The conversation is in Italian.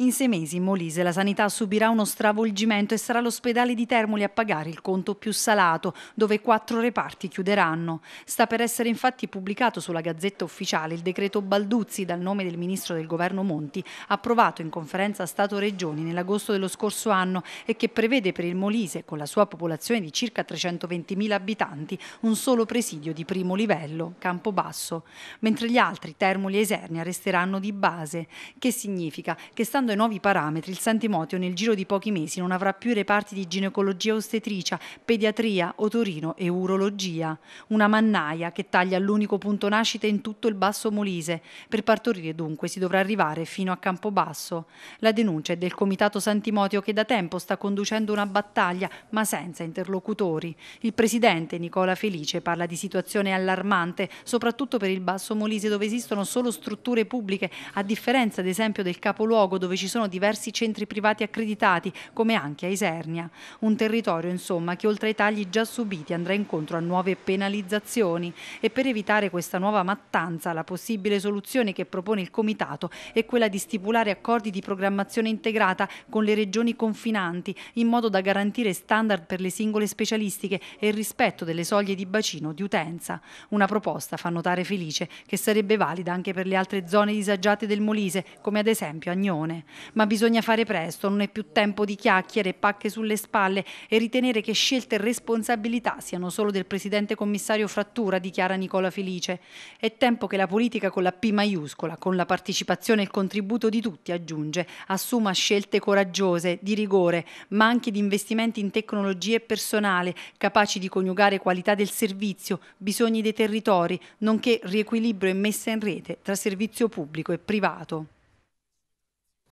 In sei mesi in Molise la sanità subirà uno stravolgimento e sarà l'ospedale di Termoli a pagare il conto più salato, dove quattro reparti chiuderanno. Sta per essere infatti pubblicato sulla Gazzetta Ufficiale il decreto Balduzzi dal nome del ministro del governo Monti, approvato in conferenza Stato-Regioni nell'agosto dello scorso anno e che prevede per il Molise, con la sua popolazione di circa 320.000 abitanti, un solo presidio di primo livello, Campobasso, mentre gli altri, Termoli e Esernia, resteranno di base, che significa che stanno Applicando i nuovi parametri, il Sant'Emotio nel giro di pochi mesi non avrà più i reparti di ginecologia ostetricia, pediatria, otorino e urologia. Una mannaia che taglia l'unico punto nascita in tutto il Basso Molise. Per partorire dunque si dovrà arrivare fino a Campobasso. La denuncia è del Comitato Sant'Imotio che da tempo sta conducendo una battaglia, ma senza interlocutori. Il presidente Nicola Felice parla di situazione allarmante, soprattutto per il Basso Molise dove esistono solo strutture pubbliche, a differenza ad esempio del capoluogo dove dove ci sono diversi centri privati accreditati, come anche a Isernia. Un territorio, insomma, che oltre ai tagli già subiti andrà incontro a nuove penalizzazioni e per evitare questa nuova mattanza la possibile soluzione che propone il Comitato è quella di stipulare accordi di programmazione integrata con le regioni confinanti in modo da garantire standard per le singole specialistiche e il rispetto delle soglie di bacino di utenza. Una proposta, fa notare Felice, che sarebbe valida anche per le altre zone disagiate del Molise, come ad esempio Agnone. Ma bisogna fare presto, non è più tempo di chiacchiere, pacche sulle spalle e ritenere che scelte e responsabilità siano solo del presidente commissario Frattura, dichiara Nicola Felice. È tempo che la politica con la P maiuscola, con la partecipazione e il contributo di tutti, aggiunge, assuma scelte coraggiose, di rigore, ma anche di investimenti in tecnologie e personale, capaci di coniugare qualità del servizio, bisogni dei territori, nonché riequilibrio e messa in rete tra servizio pubblico e privato.